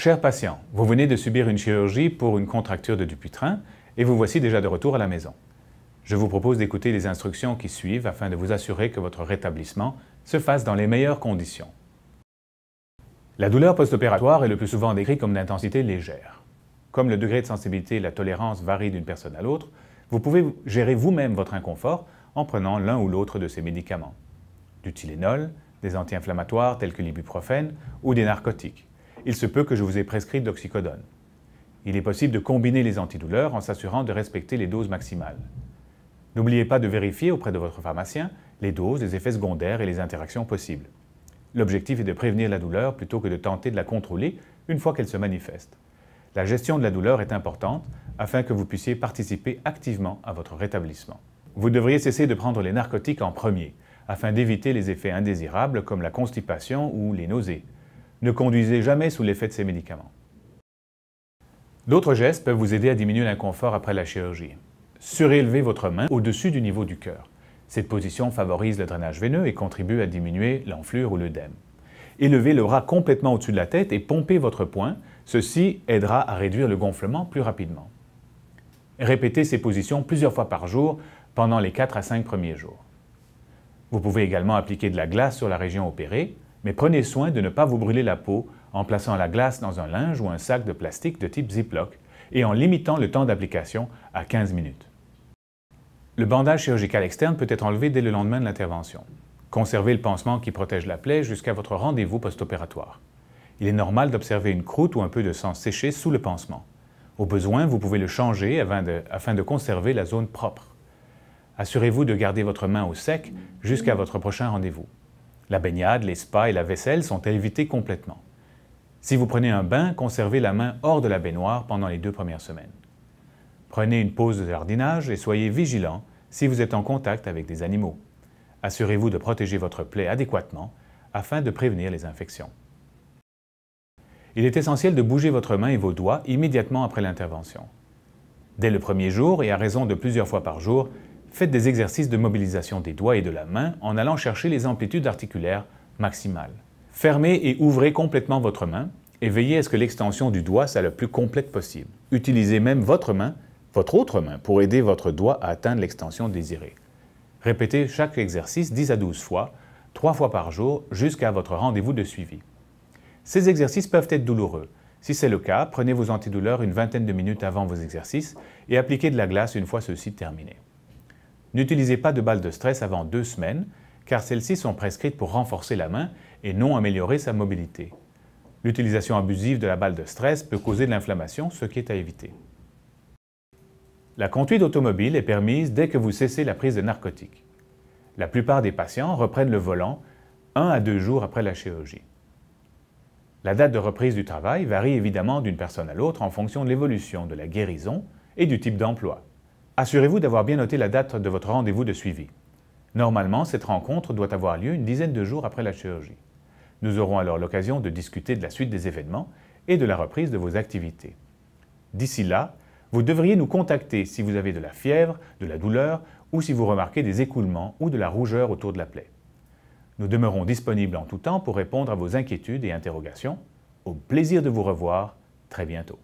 Cher patient, vous venez de subir une chirurgie pour une contracture de Dupuytren et vous voici déjà de retour à la maison. Je vous propose d'écouter les instructions qui suivent afin de vous assurer que votre rétablissement se fasse dans les meilleures conditions. La douleur post-opératoire est le plus souvent décrite comme d'intensité légère. Comme le degré de sensibilité et la tolérance varient d'une personne à l'autre, vous pouvez gérer vous-même votre inconfort en prenant l'un ou l'autre de ces médicaments. Du Tylenol, des anti-inflammatoires tels que l'ibuprofène ou des narcotiques il se peut que je vous ai prescrit d'oxycodone. Il est possible de combiner les antidouleurs en s'assurant de respecter les doses maximales. N'oubliez pas de vérifier auprès de votre pharmacien les doses, les effets secondaires et les interactions possibles. L'objectif est de prévenir la douleur plutôt que de tenter de la contrôler une fois qu'elle se manifeste. La gestion de la douleur est importante afin que vous puissiez participer activement à votre rétablissement. Vous devriez cesser de prendre les narcotiques en premier afin d'éviter les effets indésirables comme la constipation ou les nausées. Ne conduisez jamais sous l'effet de ces médicaments. D'autres gestes peuvent vous aider à diminuer l'inconfort après la chirurgie. Surélevez votre main au-dessus du niveau du cœur. Cette position favorise le drainage veineux et contribue à diminuer l'enflure ou l'œdème. Élevez le bras complètement au-dessus de la tête et pompez votre poing. Ceci aidera à réduire le gonflement plus rapidement. Répétez ces positions plusieurs fois par jour pendant les 4 à 5 premiers jours. Vous pouvez également appliquer de la glace sur la région opérée, mais prenez soin de ne pas vous brûler la peau en plaçant la glace dans un linge ou un sac de plastique de type Ziploc et en limitant le temps d'application à 15 minutes. Le bandage chirurgical externe peut être enlevé dès le lendemain de l'intervention. Conservez le pansement qui protège la plaie jusqu'à votre rendez-vous post-opératoire. Il est normal d'observer une croûte ou un peu de sang séché sous le pansement. Au besoin, vous pouvez le changer afin de, afin de conserver la zone propre. Assurez-vous de garder votre main au sec jusqu'à votre prochain rendez-vous. La baignade, les spas et la vaisselle sont à éviter complètement. Si vous prenez un bain, conservez la main hors de la baignoire pendant les deux premières semaines. Prenez une pause de jardinage et soyez vigilant si vous êtes en contact avec des animaux. Assurez-vous de protéger votre plaie adéquatement afin de prévenir les infections. Il est essentiel de bouger votre main et vos doigts immédiatement après l'intervention. Dès le premier jour et à raison de plusieurs fois par jour, faites des exercices de mobilisation des doigts et de la main en allant chercher les amplitudes articulaires maximales. Fermez et ouvrez complètement votre main et veillez à ce que l'extension du doigt soit la plus complète possible. Utilisez même votre main, votre autre main, pour aider votre doigt à atteindre l'extension désirée. Répétez chaque exercice 10 à 12 fois, 3 fois par jour, jusqu'à votre rendez-vous de suivi. Ces exercices peuvent être douloureux. Si c'est le cas, prenez vos antidouleurs une vingtaine de minutes avant vos exercices et appliquez de la glace une fois ceux-ci terminés. N'utilisez pas de balles de stress avant deux semaines, car celles-ci sont prescrites pour renforcer la main et non améliorer sa mobilité. L'utilisation abusive de la balle de stress peut causer de l'inflammation, ce qui est à éviter. La conduite automobile est permise dès que vous cessez la prise de narcotiques. La plupart des patients reprennent le volant un à deux jours après la chirurgie. La date de reprise du travail varie évidemment d'une personne à l'autre en fonction de l'évolution, de la guérison et du type d'emploi. Assurez-vous d'avoir bien noté la date de votre rendez-vous de suivi. Normalement, cette rencontre doit avoir lieu une dizaine de jours après la chirurgie. Nous aurons alors l'occasion de discuter de la suite des événements et de la reprise de vos activités. D'ici là, vous devriez nous contacter si vous avez de la fièvre, de la douleur ou si vous remarquez des écoulements ou de la rougeur autour de la plaie. Nous demeurons disponibles en tout temps pour répondre à vos inquiétudes et interrogations. Au plaisir de vous revoir très bientôt.